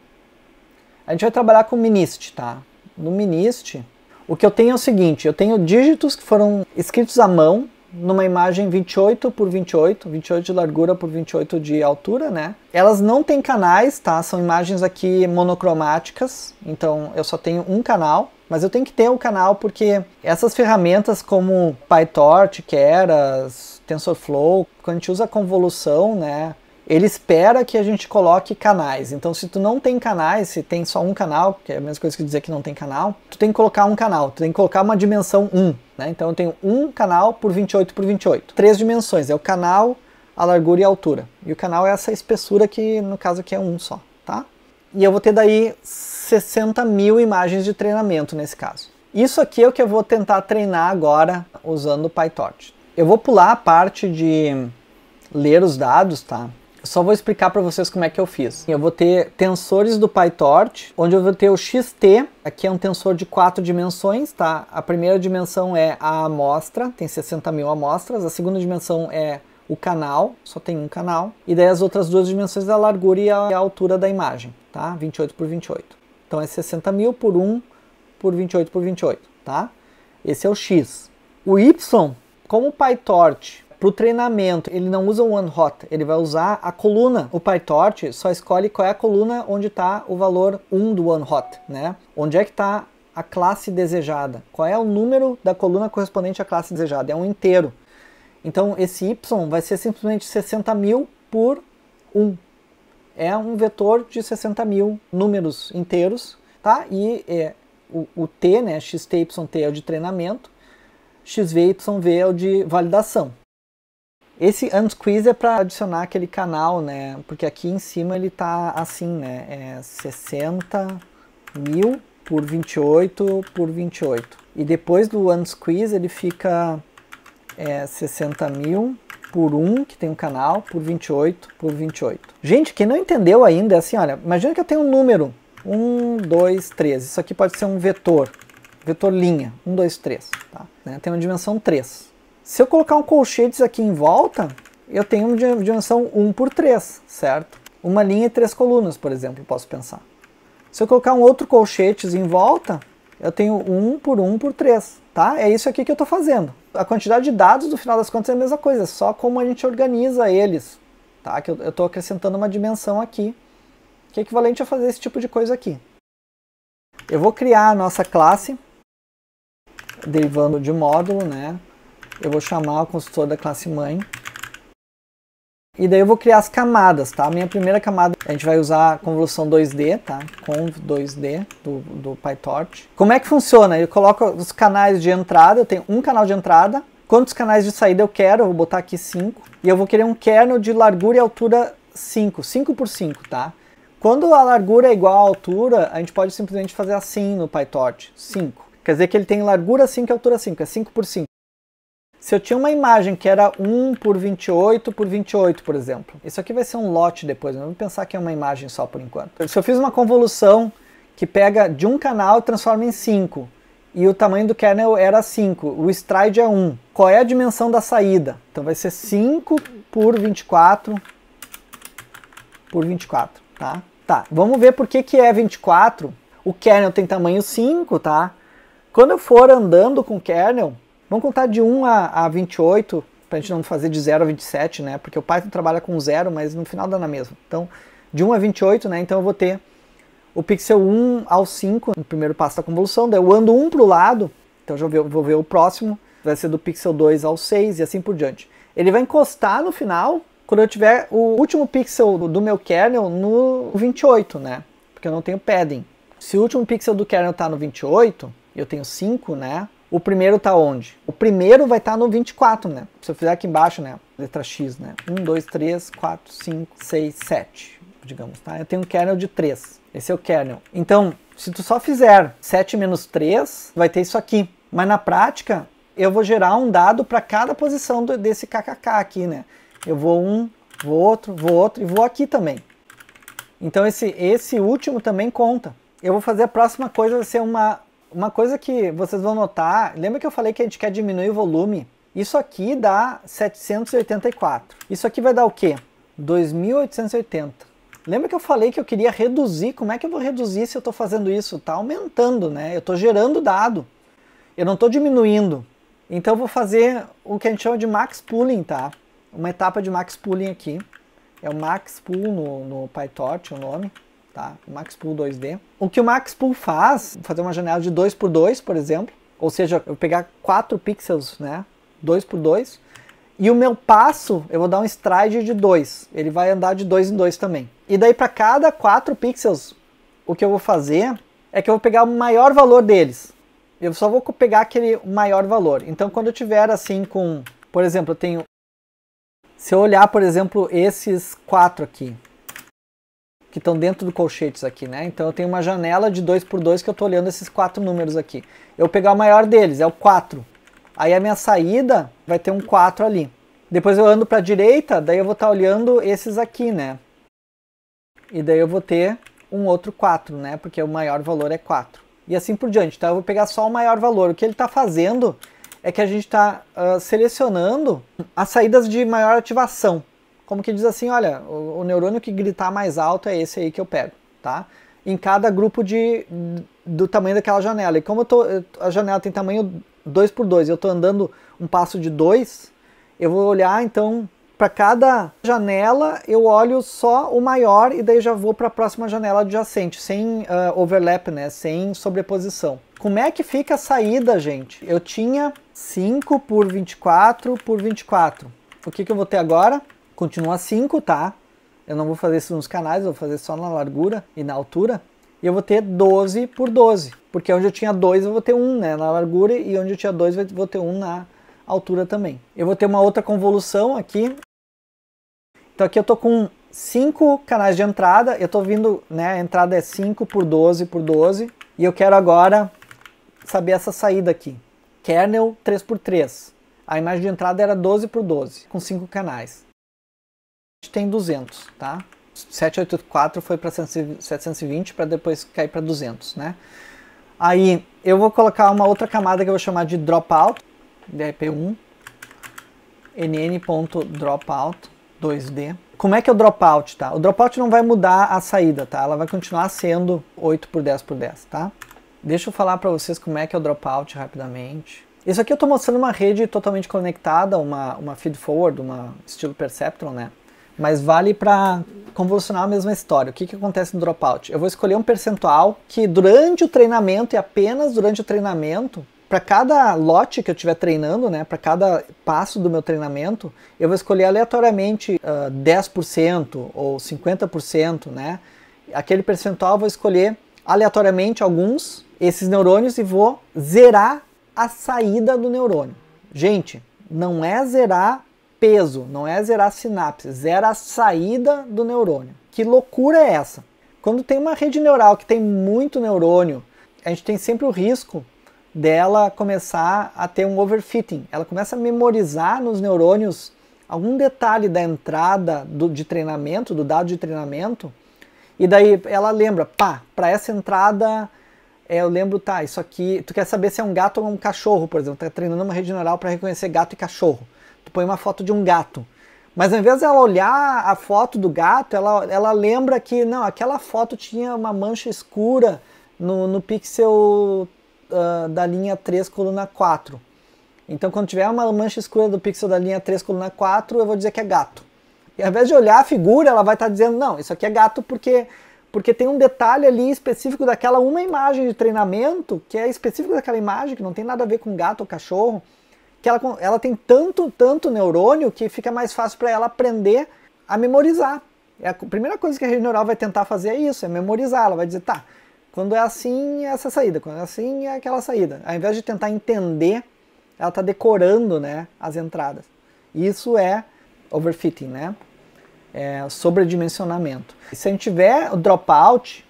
A gente vai trabalhar com o minist, tá? No minist, o que eu tenho é o seguinte, eu tenho dígitos que foram escritos à mão numa imagem 28 por 28, 28 de largura por 28 de altura, né? Elas não têm canais, tá? São imagens aqui monocromáticas, então eu só tenho um canal, mas eu tenho que ter um canal porque essas ferramentas como PyTorch, Keras, TensorFlow, quando a gente usa convolução, né, ele espera que a gente coloque canais. Então, se tu não tem canais, se tem só um canal, que é a mesma coisa que dizer que não tem canal, tu tem que colocar um canal, tu tem que colocar uma dimensão 1. Né? Então, eu tenho um canal por 28 por 28. Três dimensões, é o canal, a largura e a altura. E o canal é essa espessura que, no caso aqui, é um só, tá? E eu vou ter daí 60 mil imagens de treinamento nesse caso. Isso aqui é o que eu vou tentar treinar agora usando o PyTorch. Eu vou pular a parte de ler os dados, tá? Só vou explicar para vocês como é que eu fiz. Eu vou ter tensores do PyTorch, onde eu vou ter o XT, aqui é um tensor de quatro dimensões, tá? A primeira dimensão é a amostra, tem 60 mil amostras. A segunda dimensão é o canal, só tem um canal. E daí as outras duas dimensões é a largura e a, altura da imagem, tá? 28 por 28. Então é 60 mil por 1 por 28 por 28, tá? Esse é o X. O Y, como o PyTorch para o treinamento, ele não usa o one-hot, ele vai usar a coluna. O PyTorch só escolhe qual é a coluna onde está o valor 1 do one-hot, né? Onde é que está a classe desejada? Qual é o número da coluna correspondente à classe desejada? É um inteiro. Então, esse y vai ser simplesmente 60 mil por 1. É um vetor de 60 mil números inteiros, tá? E é, o, o t, né, xt, é o de treinamento, xv, v é o de validação. Esse unsqueeze é para adicionar aquele canal, né? Porque aqui em cima ele tá assim, né? É 60 mil por 28 por 28. E depois do unsqueeze ele fica é, 60 mil por 1, que tem um canal, por 28 por 28. Gente, quem não entendeu ainda, é assim, olha, imagina que eu tenho um número. 1, 2, 3. Isso aqui pode ser um vetor. Vetor linha. 1, 2, 3. Tem uma dimensão 3. Se eu colocar um colchete aqui em volta, eu tenho uma dimensão 1 por 3, certo? Uma linha e três colunas, por exemplo, posso pensar. Se eu colocar um outro colchete em volta, eu tenho 1 por 1 por 3, tá? É isso aqui que eu estou fazendo. A quantidade de dados, no final das contas, é a mesma coisa, é só como a gente organiza eles, tá? Que eu estou acrescentando uma dimensão aqui, que é equivalente a fazer esse tipo de coisa aqui. Eu vou criar a nossa classe, derivando de módulo, né? eu vou chamar o consultor da classe mãe. E daí eu vou criar as camadas, tá? A minha primeira camada, a gente vai usar a convolução 2D, tá? Conv 2D do, do PyTorch. Como é que funciona? Eu coloco os canais de entrada, eu tenho um canal de entrada, quantos canais de saída eu quero, eu vou botar aqui 5, e eu vou querer um kernel de largura e altura 5, 5 por 5, tá? Quando a largura é igual à altura, a gente pode simplesmente fazer assim no PyTorch, 5. Quer dizer que ele tem largura 5 e altura 5, é 5 por 5. Se eu tinha uma imagem que era 1 por 28 por 28, por exemplo, isso aqui vai ser um lote depois, não vou pensar que é uma imagem só por enquanto. Se eu fiz uma convolução que pega de um canal e transforma em 5, e o tamanho do kernel era 5, o stride é 1, qual é a dimensão da saída? Então vai ser 5 por 24 por 24, tá? Tá, vamos ver por que, que é 24. O kernel tem tamanho 5, tá? Quando eu for andando com o kernel, Vamos contar de 1 a, a 28, para a gente não fazer de 0 a 27, né? Porque o Python trabalha com 0, mas no final dá na mesma. Então, de 1 a 28, né? Então eu vou ter o pixel 1 ao 5 no primeiro passo da convolução, daí eu ando um para o lado, então já vou, vou ver o próximo, vai ser do pixel 2 ao 6 e assim por diante. Ele vai encostar no final quando eu tiver o último pixel do meu kernel no 28, né? Porque eu não tenho padding. Se o último pixel do kernel está no 28 eu tenho 5, né? O primeiro tá onde? O primeiro vai estar tá no 24, né? Se eu fizer aqui embaixo, né? Letra X, né? 1, 2, 3, 4, 5, 6, 7, digamos, tá? Eu tenho um kernel de 3. Esse é o kernel. Então, se tu só fizer 7 menos 3, vai ter isso aqui. Mas na prática, eu vou gerar um dado para cada posição desse kkk aqui, né? Eu vou um, vou outro, vou outro e vou aqui também. Então esse, esse último também conta. Eu vou fazer a próxima coisa, vai ser uma uma coisa que vocês vão notar, lembra que eu falei que a gente quer diminuir o volume? Isso aqui dá 784. Isso aqui vai dar o quê? 2880. Lembra que eu falei que eu queria reduzir? Como é que eu vou reduzir se eu estou fazendo isso? Está aumentando, né? Eu estou gerando dado. Eu não estou diminuindo. Então eu vou fazer o que a gente chama de max pooling, tá? Uma etapa de max pooling aqui. É o max pool no, no PyTorch é o nome tá? O Pool 2D. O que o Max Pool faz, fazer uma janela de 2 x 2, por exemplo, ou seja, eu pegar 4 pixels, né? 2 x 2, e o meu passo, eu vou dar um stride de 2. Ele vai andar de 2 em 2 também. E daí para cada 4 pixels, o que eu vou fazer é que eu vou pegar o maior valor deles. Eu só vou pegar aquele maior valor. Então quando eu tiver assim com, por exemplo, eu tenho se eu olhar, por exemplo, esses quatro aqui, que estão dentro do colchetes aqui, né? Então eu tenho uma janela de 2 por 2 que eu estou olhando esses quatro números aqui. Eu pegar o maior deles, é o 4. Aí a minha saída vai ter um 4 ali. Depois eu ando para a direita, daí eu vou estar tá olhando esses aqui, né? E daí eu vou ter um outro 4, né? Porque o maior valor é 4. E assim por diante, tá? Eu vou pegar só o maior valor. O que ele está fazendo é que a gente está uh, selecionando as saídas de maior ativação como que diz assim, olha, o, o, neurônio que gritar mais alto é esse aí que eu pego, tá? Em cada grupo de, do tamanho daquela janela. E como tô, a janela tem tamanho 2 por 2 eu estou andando um passo de 2, eu vou olhar então para cada janela, eu olho só o maior e daí já vou para a próxima janela adjacente, sem uh, overlap, né? Sem sobreposição. Como é que fica a saída, gente? Eu tinha 5 por 24 por 24. O que, que eu vou ter agora? Continua 5, tá? Eu não vou fazer isso nos canais, vou fazer só na largura e na altura. E eu vou ter 12 por 12, porque onde eu tinha 2 eu vou ter 1 um, né, na largura e onde eu tinha 2 eu vou ter 1 um na altura também. Eu vou ter uma outra convolução aqui. Então aqui eu tô com 5 canais de entrada, eu tô vindo, né, a entrada é 5 por 12 por 12, e eu quero agora saber essa saída aqui. Kernel 3x3. A imagem de entrada era 12 por 12, com 5 canais tem 200, tá? 784 foi para 720 para depois cair para 200, né? Aí eu vou colocar uma outra camada que eu vou chamar de dropout, DRP1, nn.dropout, 2D. Como é que é o dropout, tá? O dropout não vai mudar a saída, tá? Ela vai continuar sendo 8 por 10 por 10, tá? Deixa eu falar para vocês como é que é o dropout rapidamente. Isso aqui eu estou mostrando uma rede totalmente conectada, uma, uma feed forward, uma estilo perceptron, né? mas vale para convolucionar a mesma história. O que, que acontece no dropout? Eu vou escolher um percentual que durante o treinamento e apenas durante o treinamento, para cada lote que eu estiver treinando, né, para cada passo do meu treinamento, eu vou escolher aleatoriamente uh, ah, 10% ou 50%, né? Aquele percentual eu vou escolher aleatoriamente alguns esses neurônios e vou zerar a saída do neurônio. Gente, não é zerar peso, não é zerar a sinapse, zera a saída do neurônio. Que loucura é essa? Quando tem uma rede neural que tem muito neurônio, a gente tem sempre o risco dela começar a ter um overfitting. Ela começa a memorizar nos neurônios algum detalhe da entrada do, de treinamento, do dado de treinamento, e daí ela lembra, pá, para essa entrada é, eu lembro, tá, isso aqui, tu quer saber se é um gato ou um cachorro, por exemplo, tá treinando uma rede neural para reconhecer gato e cachorro põe uma foto de um gato. Mas ao invés dela olhar a foto do gato, ela, ela lembra que, não, aquela foto tinha uma mancha escura no, no pixel uh, da linha 3, coluna 4. Então, quando tiver uma mancha escura do pixel da linha 3, coluna 4, eu vou dizer que é gato. E ao invés de olhar a figura, ela vai estar tá dizendo, não, isso aqui é gato porque, porque tem um detalhe ali específico daquela uma imagem de treinamento, que é específico daquela imagem, que não tem nada a ver com gato ou cachorro, que ela, ela tem tanto, tanto neurônio que fica mais fácil para ela aprender a memorizar. É a primeira coisa que a rede neural vai tentar fazer é isso, é memorizar. Ela vai dizer, tá, quando é assim é essa saída, quando é assim é aquela saída. Ao invés de tentar entender, ela está decorando né, as entradas. Isso é overfitting, né? É sobredimensionamento. Se a gente tiver o dropout,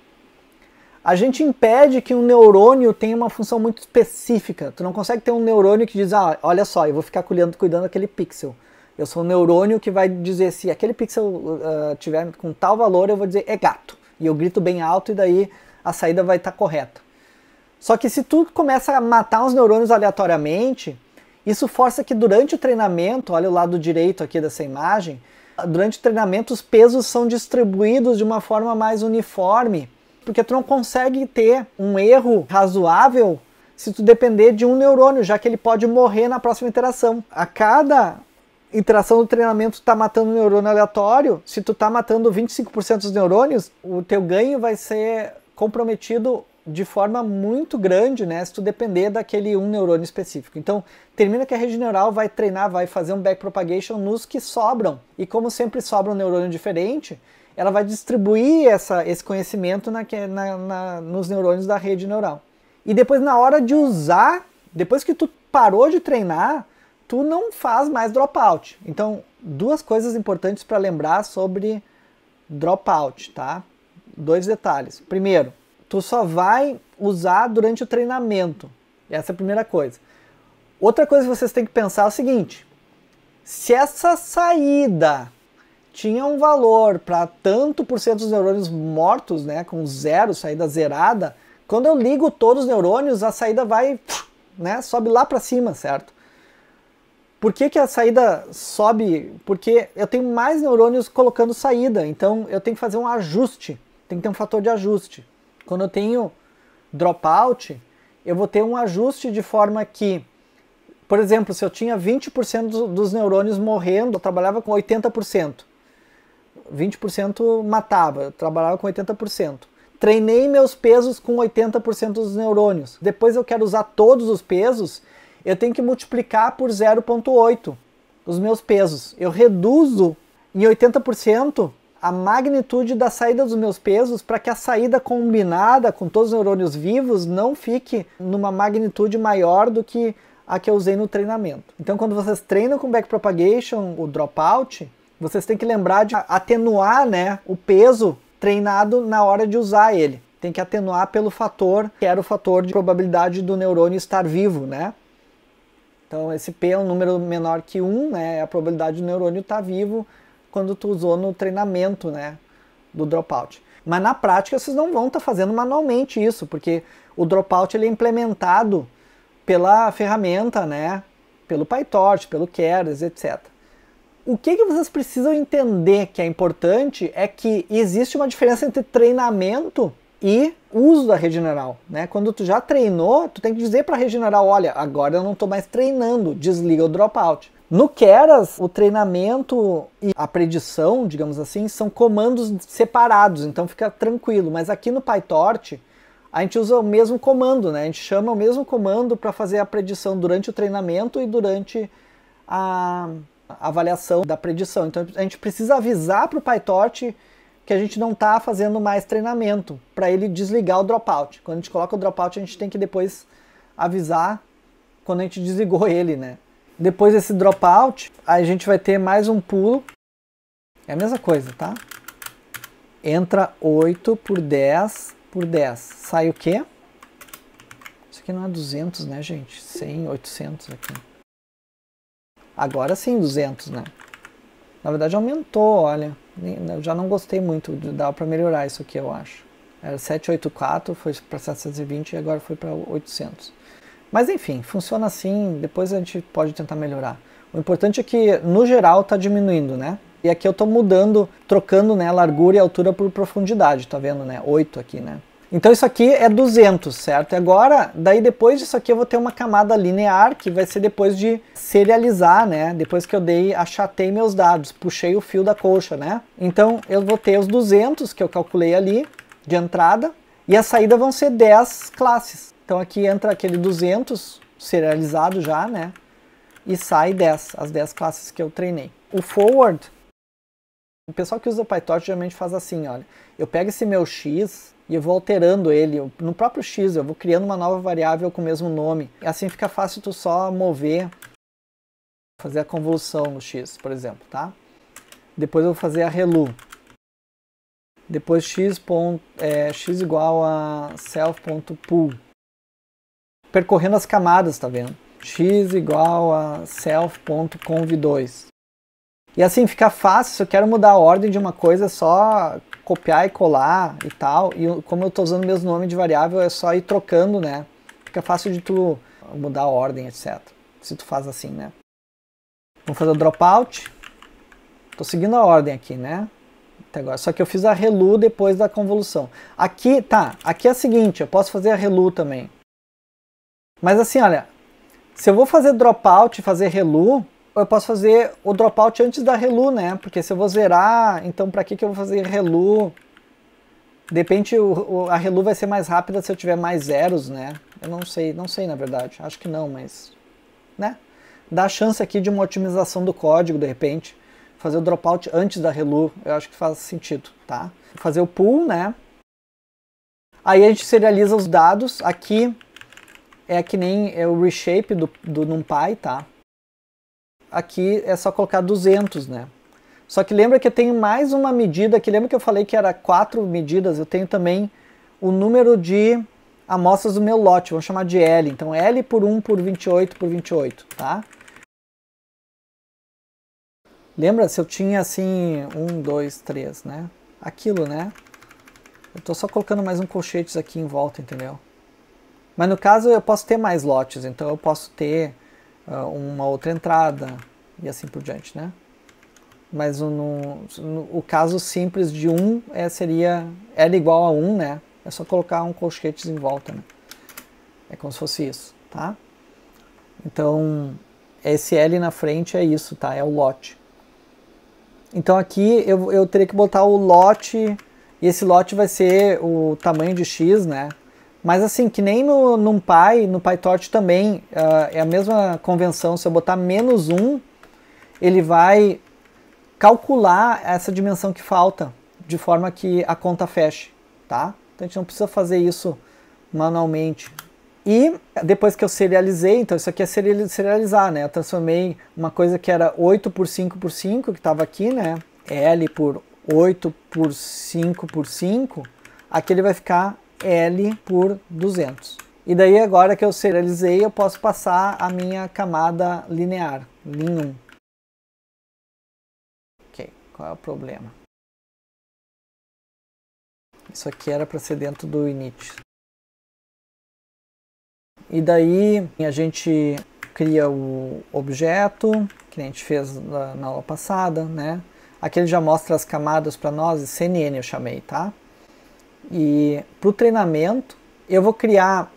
a gente impede que um neurônio tenha uma função muito específica. Tu não consegue ter um neurônio que diz, ah, olha só, eu vou ficar cuidando, cuidando daquele pixel. Eu sou um neurônio que vai dizer se aquele pixel uh, tiver com tal valor, eu vou dizer é gato. E eu grito bem alto e daí a saída vai estar tá correta. Só que se tu começa a matar os neurônios aleatoriamente, isso força que durante o treinamento, olha o lado direito aqui dessa imagem, durante o treinamento os pesos são distribuídos de uma forma mais uniforme porque tu não consegue ter um erro razoável se tu depender de um neurônio, já que ele pode morrer na próxima interação. A cada interação do treinamento está matando um neurônio aleatório, se tu está matando 25% dos neurônios, o teu ganho vai ser comprometido de forma muito grande, né, se tu depender daquele um neurônio específico. Então, termina que a rede neural vai treinar, vai fazer um backpropagation nos que sobram. E como sempre sobra um neurônio diferente, ela vai distribuir essa, esse conhecimento na, na, na, nos neurônios da rede neural. E depois, na hora de usar, depois que tu parou de treinar, tu não faz mais dropout. Então, duas coisas importantes para lembrar sobre dropout, tá? Dois detalhes. Primeiro, tu só vai usar durante o treinamento. Essa é a primeira coisa. Outra coisa que vocês têm que pensar é o seguinte: se essa saída tinha um valor para tanto por cento dos neurônios mortos, né, com zero, saída zerada. Quando eu ligo todos os neurônios, a saída vai, né, sobe lá para cima, certo? Por que, que a saída sobe? Porque eu tenho mais neurônios colocando saída, então eu tenho que fazer um ajuste, tem que ter um fator de ajuste. Quando eu tenho dropout, eu vou ter um ajuste de forma que por exemplo, se eu tinha 20% dos neurônios morrendo, eu trabalhava com 80%. 20% matava, trabalhava com 80%. Treinei meus pesos com 80% dos neurônios. Depois eu quero usar todos os pesos, eu tenho que multiplicar por 0.8 os meus pesos. Eu reduzo em 80% a magnitude da saída dos meus pesos para que a saída combinada com todos os neurônios vivos não fique numa magnitude maior do que a que eu usei no treinamento. Então, quando vocês treinam com backpropagation, o dropout, vocês têm que lembrar de atenuar né, o peso treinado na hora de usar ele. Tem que atenuar pelo fator, que era o fator de probabilidade do neurônio estar vivo, né? Então esse P é um número menor que 1, né? É a probabilidade do neurônio estar vivo quando tu usou no treinamento, né? Do dropout. Mas na prática vocês não vão estar tá fazendo manualmente isso, porque o dropout ele é implementado pela ferramenta, né? Pelo PyTorch, pelo Keras, etc o que, que vocês precisam entender que é importante é que existe uma diferença entre treinamento e uso da rede neural, né? Quando tu já treinou, tu tem que dizer para a rede neural, olha, agora eu não estou mais treinando, desliga o dropout. No Keras, o treinamento e a predição, digamos assim, são comandos separados, então fica tranquilo. Mas aqui no PyTorch, a gente usa o mesmo comando, né? A gente chama o mesmo comando para fazer a predição durante o treinamento e durante a avaliação da predição. Então a gente precisa avisar para o PyTorch que a gente não está fazendo mais treinamento para ele desligar o dropout. Quando a gente coloca o dropout, a gente tem que depois avisar quando a gente desligou ele, né? Depois desse dropout, a gente vai ter mais um pulo. É a mesma coisa, tá? Entra 8 por 10 por 10. Sai o quê? Isso aqui não é 200, né, gente? 100, 800 aqui. Agora sim 200, né? Na verdade aumentou, olha. Eu já não gostei muito, dá para melhorar isso aqui, eu acho. Era 784, foi para 720 e agora foi para 800. Mas enfim, funciona assim, depois a gente pode tentar melhorar. O importante é que, no geral, está diminuindo, né? E aqui eu estou mudando, trocando né, largura e altura por profundidade, está vendo, né? 8 aqui, né? Então isso aqui é 200, certo? E agora, daí depois disso aqui eu vou ter uma camada linear que vai ser depois de serializar, né? Depois que eu dei, achatei meus dados, puxei o fio da colcha, né? Então eu vou ter os 200 que eu calculei ali de entrada e a saída vão ser 10 classes. Então aqui entra aquele 200 serializado já, né? E sai 10, as 10 classes que eu treinei. O forward, o pessoal que usa o PyTorch geralmente faz assim, olha. Eu pego esse meu x e eu vou alterando ele. No próprio x eu vou criando uma nova variável com o mesmo nome. Assim fica fácil tu só mover, fazer a convolução no x, por exemplo, tá? Depois eu vou fazer a relu. Depois x, ponto, é, x igual a self.pool. Percorrendo as camadas, tá vendo? x igual a self.conv2. E assim fica fácil, se eu quero mudar a ordem de uma coisa, é só copiar e colar e tal. E como eu estou usando o mesmo nome de variável, é só ir trocando, né? Fica fácil de tu mudar a ordem, etc. Se tu faz assim, né? Vamos fazer o dropout. Estou seguindo a ordem aqui, né? Até agora. Só que eu fiz a relu depois da convolução. Aqui, tá. Aqui é a seguinte, eu posso fazer a relu também. Mas assim, olha, se eu vou fazer dropout e fazer relu, eu posso fazer o dropout antes da relu, né? Porque se eu vou zerar, então para que, que eu vou fazer relu? De repente o, o, a relu vai ser mais rápida se eu tiver mais zeros, né? Eu não sei, não sei na verdade. Acho que não, mas. Né? Dá chance aqui de uma otimização do código, de repente. Fazer o dropout antes da relu, eu acho que faz sentido, tá? Fazer o pull, né? Aí a gente serializa os dados. Aqui é que nem é o reshape do, do NumPy, tá? aqui é só colocar 200, né? Só que lembra que eu tenho mais uma medida, que lembra que eu falei que era quatro medidas, eu tenho também o número de amostras do meu lote, Vou chamar de L. Então L por 1 por 28 por 28, tá? Lembra se eu tinha assim, 1, 2, 3, né? Aquilo, né? Eu tô só colocando mais um colchetes aqui em volta, entendeu? Mas no caso eu posso ter mais lotes, então eu posso ter ah, uma outra entrada e assim por diante, né? Mas no, no, o caso simples de 1 é, seria L igual a 1, né? É só colocar um colchete em volta, né? É como se fosse isso, tá? Então, esse L na frente é isso, tá? É o lote. Então aqui eu, eu teria que botar o lote, e esse lote vai ser o tamanho de X, né? Mas assim, que nem no, num pai, no PyTorch também, uh, é a mesma convenção, se eu botar menos um, ele vai calcular essa dimensão que falta, de forma que a conta feche, tá? Então a gente não precisa fazer isso manualmente. E depois que eu serializei, então isso aqui é serializar, né? Eu transformei uma coisa que era 8 por 5 por 5, que estava aqui, né? L por 8 por 5 por 5, aqui ele vai ficar L por 200. E daí agora que eu serializei, eu posso passar a minha camada linear, lin1. Ok, qual é o problema? Isso aqui era para ser dentro do init. E daí a gente cria o objeto que a gente fez na, aula passada, né? Aqui ele já mostra as camadas para nós, CNN eu chamei, tá? E para o treinamento, eu vou criar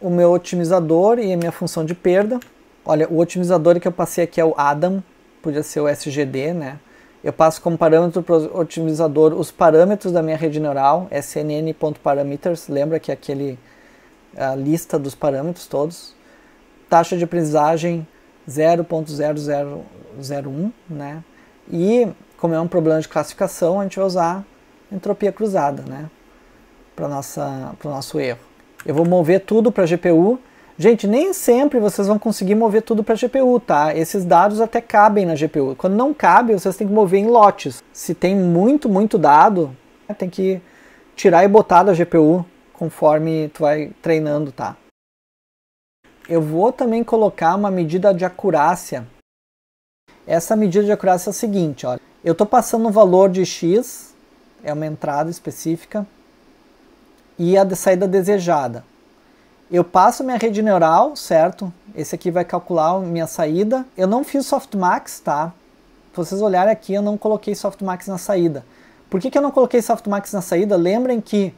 o meu otimizador e a minha função de perda. Olha, o otimizador que eu passei aqui é o Adam, podia ser o SGD, né? Eu passo como parâmetro para o otimizador os parâmetros da minha rede neural, snn.parameters, lembra que é aquele, a lista dos parâmetros todos. Taxa de aprendizagem 0.0001, né? E como é um problema de classificação, a gente vai usar entropia cruzada, né? para o nosso erro. Eu vou mover tudo para GPU. Gente, nem sempre vocês vão conseguir mover tudo para GPU, tá? Esses dados até cabem na GPU. Quando não cabe, vocês têm que mover em lotes. Se tem muito, muito dado, né, tem que tirar e botar da GPU conforme tu vai treinando, tá? Eu vou também colocar uma medida de acurácia. Essa medida de acurácia é a seguinte, olha. Eu estou passando um valor de x, é uma entrada específica, e a saída desejada. Eu passo minha rede neural, certo? Esse aqui vai calcular minha saída. Eu não fiz softmax, tá? Se vocês olharem aqui, eu não coloquei softmax na saída. Por que, que eu não coloquei softmax na saída? Lembrem que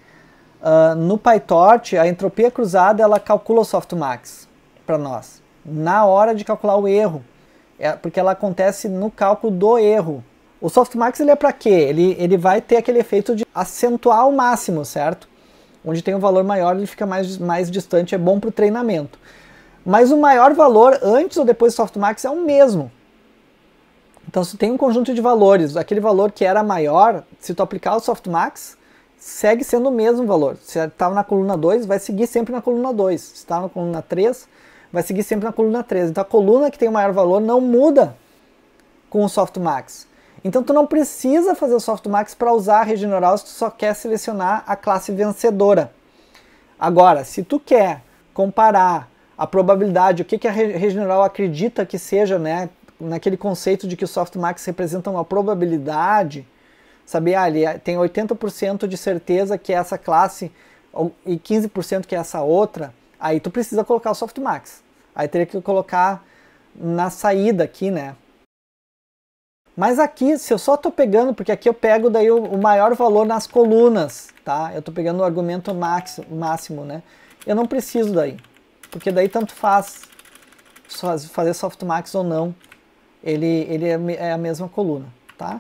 uh, no PyTorch, a entropia cruzada, ela calcula o softmax para nós. Na hora de calcular o erro. É porque ela acontece no cálculo do erro. O softmax ele é para quê? Ele, ele vai ter aquele efeito de acentuar o máximo, certo? Onde tem um valor maior, ele fica mais, mais distante, é bom para o treinamento. Mas o maior valor, antes ou depois do Softmax, é o mesmo. Então, se tem um conjunto de valores, aquele valor que era maior, se tu aplicar o Softmax, segue sendo o mesmo valor. Se estava tá na coluna 2, vai seguir sempre na coluna 2. Se estava tá na coluna 3, vai seguir sempre na coluna 3. Então, a coluna que tem o maior valor não muda com o Softmax. Então tu não precisa fazer o Softmax para usar a rede neural se tu só quer selecionar a classe vencedora. Agora, se tu quer comparar a probabilidade, o que, que a rede neural acredita que seja, né, naquele conceito de que o softmax representa uma probabilidade, saber, ah, é, tem 80% de certeza que é essa classe e 15% que é essa outra, aí tu precisa colocar o softmax. Aí teria que colocar na saída aqui, né, mas aqui, se eu só estou pegando, porque aqui eu pego daí o, o, maior valor nas colunas, tá? Eu estou pegando o argumento máximo, né? Eu não preciso daí, porque daí tanto faz fazer softmax ou não, ele, ele é, é a mesma coluna, tá?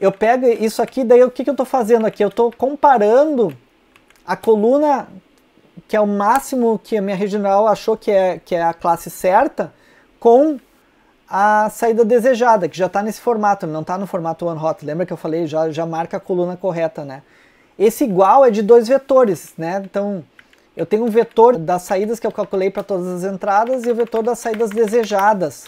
Eu pego isso aqui, daí o que, que eu estou fazendo aqui? Eu estou comparando a coluna que é o máximo que a minha regional achou que é, que é a classe certa com a saída desejada, que já está nesse formato, não está no formato one hot. Lembra que eu falei, já, já marca a coluna correta, né? Esse igual é de dois vetores, né? Então, eu tenho um vetor das saídas que eu calculei para todas as entradas e o vetor das saídas desejadas.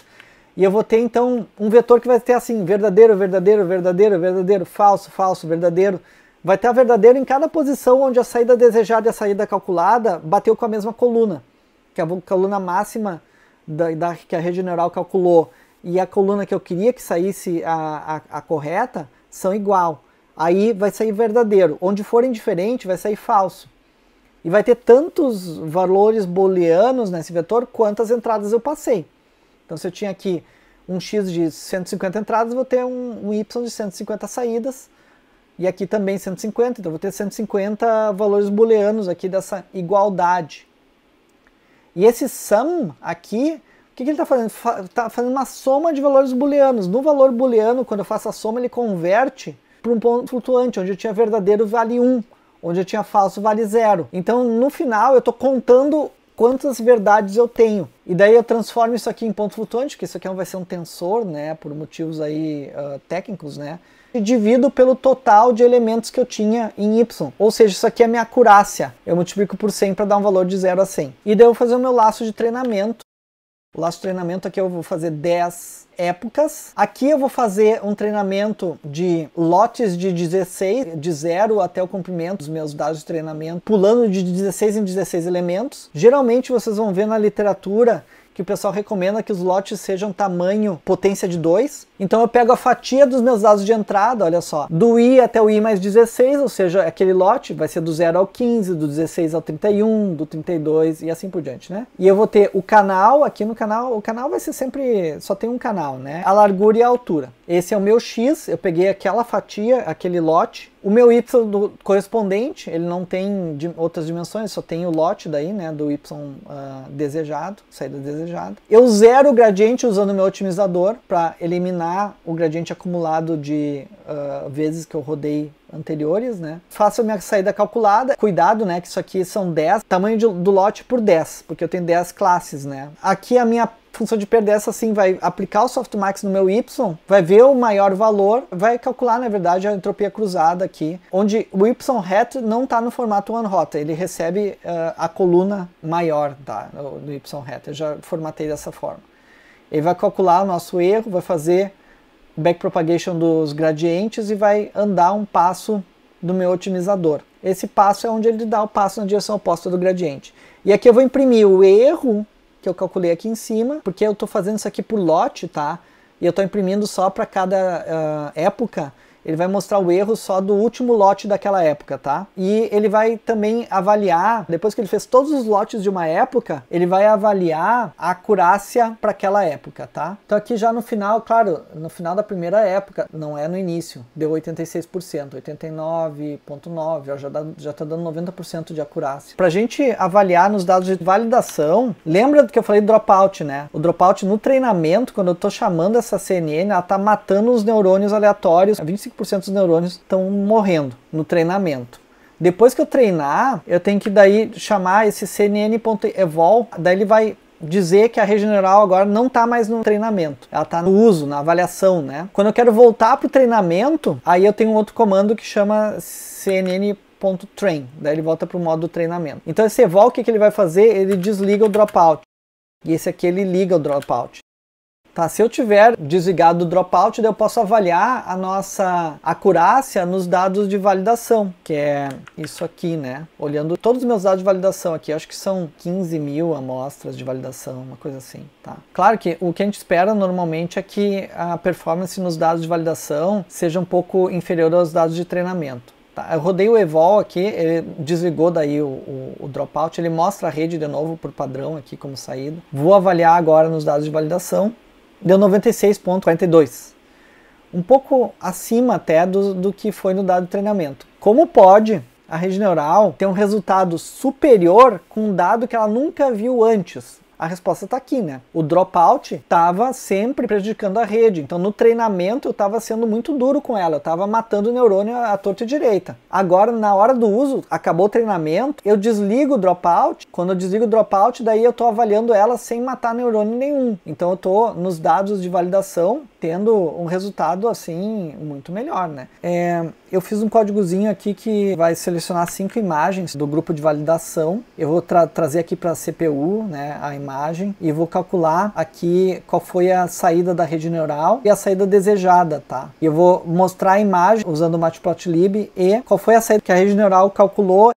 E eu vou ter, então, um vetor que vai ter assim, verdadeiro, verdadeiro, verdadeiro, verdadeiro, falso, falso, verdadeiro. Vai ter a verdadeira em cada posição onde a saída desejada e a saída calculada bateu com a mesma coluna, que é a coluna máxima da, da, que a rede neural calculou e a coluna que eu queria que saísse a, a, a correta são igual. Aí vai sair verdadeiro. Onde forem diferente, vai sair falso. E vai ter tantos valores booleanos nesse vetor quantas entradas eu passei. Então, se eu tinha aqui um x de 150 entradas, vou ter um, um y de 150 saídas. E aqui também 150, então vou ter 150 valores booleanos aqui dessa igualdade. E esse sum aqui, o que, que ele está fazendo? Está Fa tá fazendo uma soma de valores booleanos. No valor booleano, quando eu faço a soma, ele converte para um ponto flutuante, onde eu tinha verdadeiro vale 1, onde eu tinha falso vale 0. Então, no final, eu estou contando quantas verdades eu tenho. E daí eu transformo isso aqui em ponto flutuante, porque isso aqui vai ser um tensor, né, por motivos aí uh, técnicos, né, e divido pelo total de elementos que eu tinha em Y. Ou seja, isso aqui é minha acurácia. Eu multiplico por 100 para dar um valor de 0 a 100. E daí eu vou fazer o meu laço de treinamento. O laço de treinamento aqui eu vou fazer 10 épocas. Aqui eu vou fazer um treinamento de lotes de 16, de 0 até o comprimento dos meus dados de treinamento, pulando de 16 em 16 elementos. Geralmente vocês vão ver na literatura que o pessoal recomenda que os lotes sejam tamanho potência de 2, então eu pego a fatia dos meus dados de entrada, olha só, do i até o i mais 16, ou seja, aquele lote vai ser do 0 ao 15, do 16 ao 31, do 32 e assim por diante, né? E eu vou ter o canal, aqui no canal, o canal vai ser sempre, só tem um canal, né? A largura e a altura. Esse é o meu x, eu peguei aquela fatia, aquele lote, o meu y do correspondente, ele não tem outras dimensões, só tem o lote daí, né, do y uh, desejado, saída desejada. Eu zero o gradiente usando o meu otimizador para eliminar somar o gradiente acumulado de uh, vezes que eu rodei anteriores, né? Faço a minha saída calculada. Cuidado, né? Que isso aqui são 10, tamanho de, do lote por 10, porque eu tenho 10 classes, né? Aqui a minha função de perder essa assim vai aplicar o softmax no meu y, vai ver o maior valor, vai calcular na verdade a entropia cruzada aqui, onde o y hat não está no formato one hot, ele recebe uh, a coluna maior tá, do y hat. Eu já formatei dessa forma. Ele vai calcular o nosso erro, vai fazer backpropagation dos gradientes e vai andar um passo do meu otimizador. Esse passo é onde ele dá o passo na direção oposta do gradiente. E aqui eu vou imprimir o erro que eu calculei aqui em cima, porque eu estou fazendo isso aqui por lote, tá? E eu estou imprimindo só para cada uh, época. Ele vai mostrar o erro só do último lote daquela época, tá? E ele vai também avaliar, depois que ele fez todos os lotes de uma época, ele vai avaliar a acurácia para aquela época, tá? Então aqui já no final, claro, no final da primeira época, não é no início, deu 86%, 89.9, já, dá, já tá dando 90% de acurácia. Pra gente avaliar nos dados de validação, lembra do que eu falei do dropout, né? O dropout no treinamento, quando eu tô chamando essa CNN, ela tá matando os neurônios aleatórios, 25 95% dos neurônios estão morrendo no treinamento. Depois que eu treinar, eu tenho que daí chamar esse cnn.evol, daí ele vai dizer que a Regeneral agora não está mais no treinamento, ela está no uso, na avaliação, né? Quando eu quero voltar para o treinamento, aí eu tenho um outro comando que chama cnn ponto train, daí ele volta para o modo treinamento. Então esse evol, o que, que ele vai fazer? Ele desliga o dropout. E esse aqui ele liga o dropout. Tá, se eu tiver desligado o dropout, eu posso avaliar a nossa acurácia nos dados de validação, que é isso aqui, né? Olhando todos os meus dados de validação aqui, acho que são 15 mil amostras de validação, uma coisa assim, tá? Claro que o que a gente espera normalmente é que a performance nos dados de validação seja um pouco inferior aos dados de treinamento. Tá, eu rodei o Evol aqui, ele desligou daí o, o, o, dropout, ele mostra a rede de novo por padrão aqui como saída. Vou avaliar agora nos dados de validação deu 96,42. Um pouco acima até do, do que foi no dado treinamento. Como pode a rede neural ter um resultado superior com um dado que ela nunca viu antes? A resposta está aqui, né? O dropout estava sempre prejudicando a rede. Então, no treinamento, eu estava sendo muito duro com ela. Eu estava matando o neurônio à torta direita. Agora, na hora do uso, acabou o treinamento, eu desligo o dropout. Quando eu desligo o dropout, daí eu estou avaliando ela sem matar neurônio nenhum. Então, eu estou nos dados de validação tendo um resultado assim muito melhor, né? É, eu fiz um códigozinho aqui que vai selecionar cinco imagens do grupo de validação. Eu vou tra trazer aqui para a CPU, né, a imagem e vou calcular aqui qual foi a saída da rede neural e a saída desejada, tá? Eu vou mostrar a imagem usando o matplotlib e qual foi a saída que a rede neural calculou.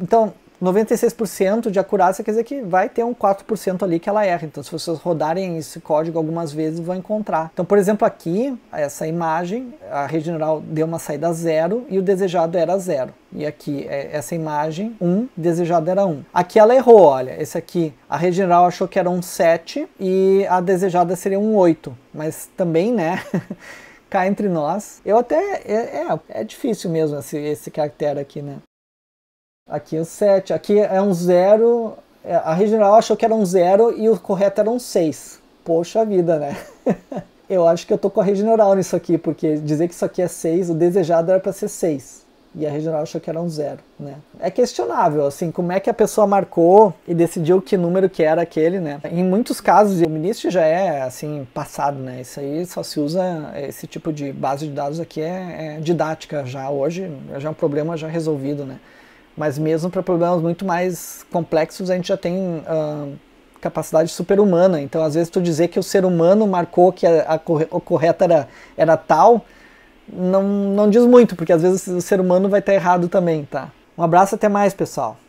Então, 96% de acurácia quer dizer que vai ter um 4% ali que ela erra. Então, se vocês rodarem esse código algumas vezes, vão encontrar. Então, por exemplo, aqui, essa imagem, a rede neural deu uma saída zero e o desejado era zero. E aqui, é, essa imagem, 1, um, desejado era 1. Um. Aqui ela errou, olha, esse aqui, a rede neural achou que era um 7 e a desejada seria um 8. Mas também, né? cá entre nós. Eu até. É, é, é, difícil mesmo esse, esse caractere aqui, né? Aqui é o 7. Aqui é um zero. É, a regional achou que era um zero e o correto era um 6. Poxa vida, né? eu acho que eu tô com a regional nisso aqui, porque dizer que isso aqui é 6, o desejado era para ser 6. E a regional achou que era um zero, né? É questionável, assim, como é que a pessoa marcou e decidiu que número que era aquele, né? Em muitos casos, o ministro já é, assim, passado, né? Isso aí só se usa, é, esse tipo de base de dados aqui é, é didática já hoje, já é um problema já resolvido, né? Mas mesmo para problemas muito mais complexos, a gente já tem uh, capacidade super-humana. Então, às vezes, tu dizer que o ser humano marcou que a, a correta era, era tal, não, não diz muito, porque às vezes o ser humano vai estar errado também, tá? Um abraço, até mais, pessoal.